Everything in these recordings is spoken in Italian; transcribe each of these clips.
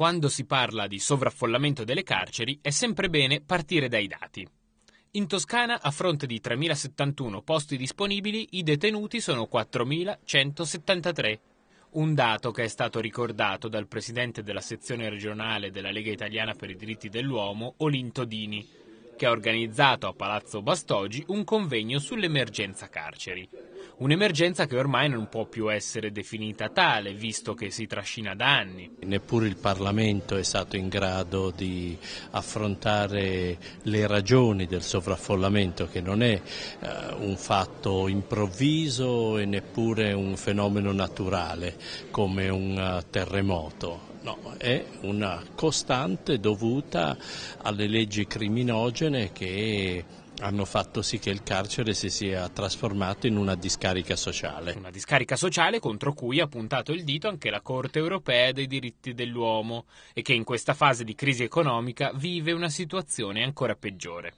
Quando si parla di sovraffollamento delle carceri è sempre bene partire dai dati. In Toscana, a fronte di 3.071 posti disponibili, i detenuti sono 4.173, un dato che è stato ricordato dal presidente della sezione regionale della Lega Italiana per i diritti dell'uomo, Olinto Dini, che ha organizzato a Palazzo Bastogi un convegno sull'emergenza carceri. Un'emergenza che ormai non può più essere definita tale, visto che si trascina da anni. Neppure il Parlamento è stato in grado di affrontare le ragioni del sovraffollamento, che non è eh, un fatto improvviso e neppure un fenomeno naturale come un eh, terremoto No, è una costante dovuta alle leggi criminogene che hanno fatto sì che il carcere si sia trasformato in una discarica sociale. Una discarica sociale contro cui ha puntato il dito anche la Corte europea dei diritti dell'uomo e che in questa fase di crisi economica vive una situazione ancora peggiore.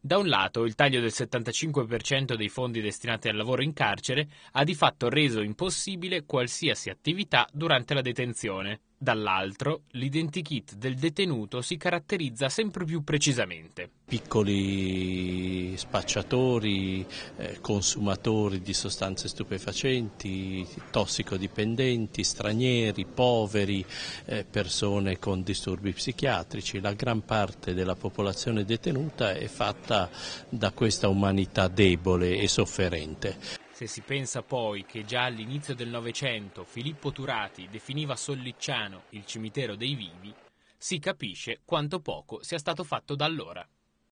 Da un lato, il taglio del 75% dei fondi destinati al lavoro in carcere ha di fatto reso impossibile qualsiasi attività durante la detenzione, Dall'altro, l'identikit del detenuto si caratterizza sempre più precisamente. Piccoli spacciatori, eh, consumatori di sostanze stupefacenti, tossicodipendenti, stranieri, poveri, eh, persone con disturbi psichiatrici. La gran parte della popolazione detenuta è fatta da questa umanità debole e sofferente. Se si pensa poi che già all'inizio del Novecento Filippo Turati definiva Sollicciano il cimitero dei vivi, si capisce quanto poco sia stato fatto da allora.